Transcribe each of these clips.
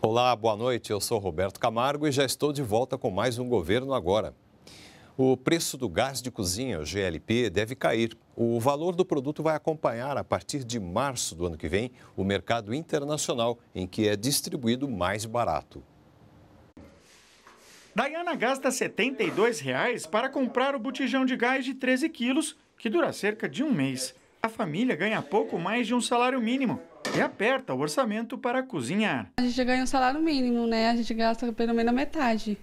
Olá, boa noite. Eu sou Roberto Camargo e já estou de volta com mais um Governo Agora. O preço do gás de cozinha, GLP, deve cair. O valor do produto vai acompanhar, a partir de março do ano que vem, o mercado internacional, em que é distribuído mais barato. Dayana gasta R$ 72 para comprar o botijão de gás de 13 quilos, que dura cerca de um mês. A família ganha pouco mais de um salário mínimo e aperta o orçamento para cozinhar. A gente ganha um salário mínimo, né? A gente gasta pelo menos a metade,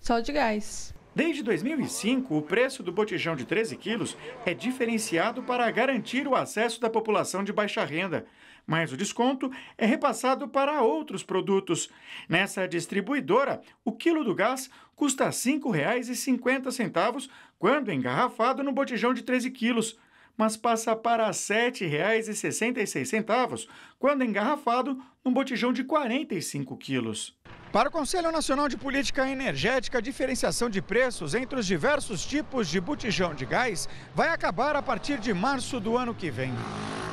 só de gás. Desde 2005, o preço do botijão de 13 quilos é diferenciado para garantir o acesso da população de baixa renda. Mas o desconto é repassado para outros produtos. Nessa distribuidora, o quilo do gás custa R$ 5,50 quando engarrafado no botijão de 13 quilos mas passa para R$ 7,66 quando engarrafado num botijão de 45 quilos. Para o Conselho Nacional de Política Energética, a diferenciação de preços entre os diversos tipos de botijão de gás vai acabar a partir de março do ano que vem.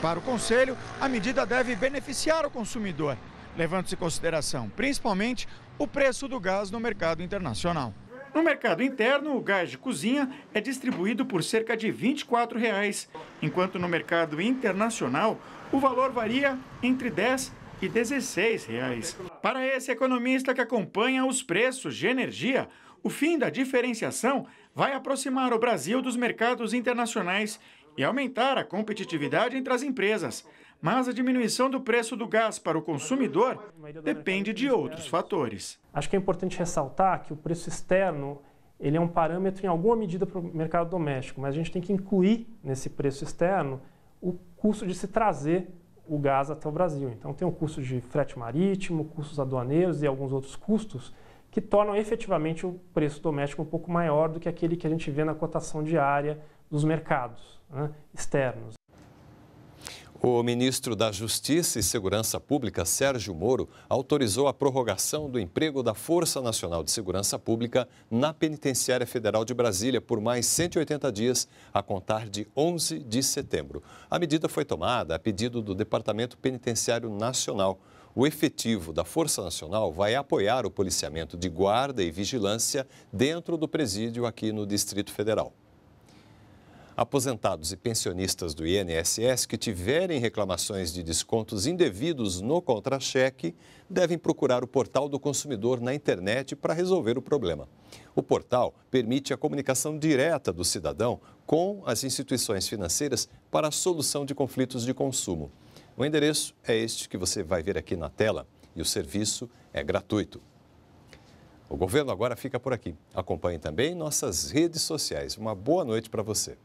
Para o Conselho, a medida deve beneficiar o consumidor, levando-se em consideração principalmente o preço do gás no mercado internacional. No mercado interno, o gás de cozinha é distribuído por cerca de R$ 24, reais, enquanto no mercado internacional o valor varia entre 10 e 16 reais. Para esse economista que acompanha os preços de energia, o fim da diferenciação vai aproximar o Brasil dos mercados internacionais e aumentar a competitividade entre as empresas mas a diminuição do preço do gás para o consumidor depende de outros fatores. Acho que é importante ressaltar que o preço externo ele é um parâmetro em alguma medida para o mercado doméstico, mas a gente tem que incluir nesse preço externo o custo de se trazer o gás até o Brasil. Então tem o custo de frete marítimo, custos aduaneiros e alguns outros custos que tornam efetivamente o preço doméstico um pouco maior do que aquele que a gente vê na cotação diária dos mercados né, externos. O ministro da Justiça e Segurança Pública, Sérgio Moro, autorizou a prorrogação do emprego da Força Nacional de Segurança Pública na Penitenciária Federal de Brasília por mais 180 dias, a contar de 11 de setembro. A medida foi tomada a pedido do Departamento Penitenciário Nacional. O efetivo da Força Nacional vai apoiar o policiamento de guarda e vigilância dentro do presídio aqui no Distrito Federal. Aposentados e pensionistas do INSS que tiverem reclamações de descontos indevidos no contra-cheque devem procurar o portal do consumidor na internet para resolver o problema. O portal permite a comunicação direta do cidadão com as instituições financeiras para a solução de conflitos de consumo. O endereço é este que você vai ver aqui na tela e o serviço é gratuito. O governo agora fica por aqui. Acompanhe também nossas redes sociais. Uma boa noite para você.